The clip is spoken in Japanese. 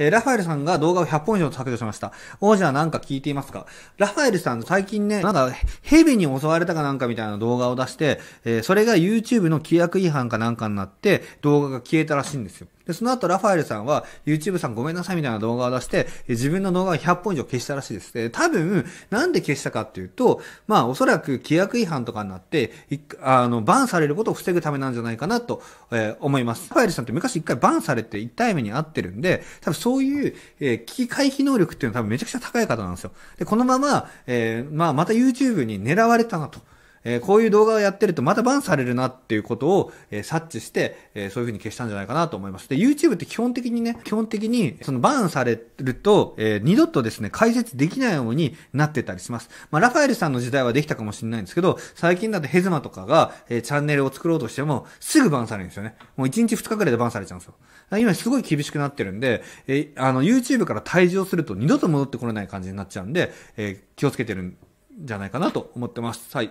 えー、ラファエルさんが動画を100本以上削除しました。王子は何か聞いていますかラファエルさん最近ね、なんか蛇に襲われたかなんかみたいな動画を出して、えー、それが YouTube の規約違反かなんかになって動画が消えたらしいんですよ。で、その後ラファエルさんは YouTube さんごめんなさいみたいな動画を出して、自分の動画を100本以上消したらしいです。で、多分、なんで消したかっていうと、まあおそらく規約違反とかになって、あの、バンされることを防ぐためなんじゃないかなと、えー、思います。ラファエルさんって昔一回バンされて一体目に合ってるんで、多分そういう、えー、危機回避能力っていうのは多分めちゃくちゃ高い方なんですよ。で、このまま、えー、まあまた YouTube に狙われたなと。えー、こういう動画をやってるとまたバンされるなっていうことを、えー、察知して、えー、そういう風に消したんじゃないかなと思います。で、YouTube って基本的にね、基本的にそのバンされると、え二度とですね、解説できないようになってたりします。まあ、ラファエルさんの時代はできたかもしれないんですけど、最近だとヘズマとかが、えチャンネルを作ろうとしても、すぐバンされるんですよね。もう1日2日くらいでバンされちゃうんですよ。今すごい厳しくなってるんで、えあの、YouTube から退場すると二度と戻ってこれない感じになっちゃうんで、え気をつけてるんじゃないかなと思ってます。はい。